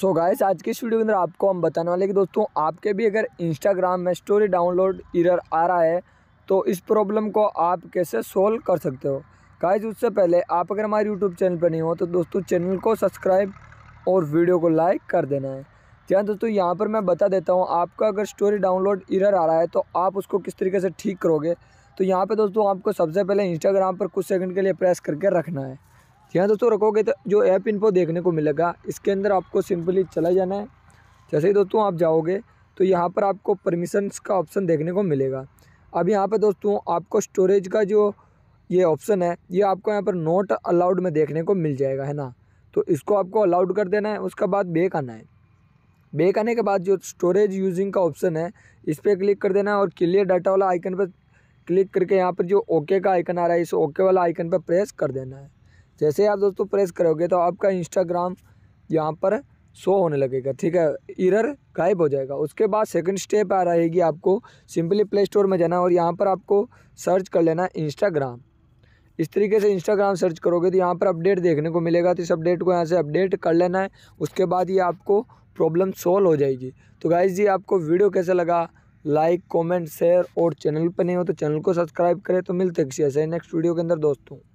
सो so guys आज के इस वीडियो के अंदर आपको हम बताने वाले कि दोस्तों आपके भी अगर इंस्टाग्राम में स्टोरी डाउनलोड इरर आ रहा है तो इस प्रॉब्लम को आप कैसे सोल्व कर सकते हो गायस उससे पहले आप अगर हमारे यूट्यूब चैनल पर नहीं हो तो दोस्तों चैनल को सब्सक्राइब और वीडियो को लाइक कर देना है जी हाँ, दोस्तों यहाँ पर मैं बता देता हूँ आपका अगर स्टोरी डाउनलोड इरर आ रहा है तो आप उसको किस तरीके से ठीक करोगे तो यहाँ पर दोस्तों आपको सबसे पहले इंस्टाग्राम पर कुछ सेकेंड के लिए प्रेस करके रखना है यहाँ दोस्तों रखोगे तो जो ऐप इनको देखने को मिलेगा इसके अंदर आपको सिंपली चला जाना है जैसे ही दोस्तों आप जाओगे तो यहाँ पर आपको परमिशंस का ऑप्शन देखने को मिलेगा अब यहाँ पर दोस्तों आपको स्टोरेज का जो ये ऑप्शन है ये आपको यहाँ पर नोट अलाउड में देखने को मिल जाएगा है ना तो इसको आपको अलाउड कर देना है उसके बाद बेक आना है बेक आने के बाद जो स्टोरेज यूजिंग का ऑप्शन है इस पर क्लिक कर देना है और क्लियर डाटा वाला आइकन पर क्लिक करके यहाँ पर जो ओके का आइकन आ रहा है इस ओके वाला आइकन पर प्रेस कर देना है जैसे आप दोस्तों प्रेस करोगे तो आपका इंस्टाग्राम यहाँ पर शो होने लगेगा ठीक है इरर गायब हो जाएगा उसके बाद सेकंड स्टेप आ रहेगी आपको सिंपली प्ले स्टोर में जाना और यहाँ पर आपको सर्च कर लेना इंस्टाग्राम इस तरीके से इंस्टाग्राम सर्च करोगे तो यहाँ पर अपडेट देखने को मिलेगा तो इस अपडेट को यहाँ से अपडेट कर लेना है उसके बाद ये आपको प्रॉब्लम सॉल्व हो जाएगी तो गाइज जी आपको वीडियो कैसा लगा लाइक कॉमेंट शेयर और चैनल पर नहीं हो तो चैनल को सब्सक्राइब करें तो मिलते किसी ऐसे नेक्स्ट वीडियो के अंदर दोस्तों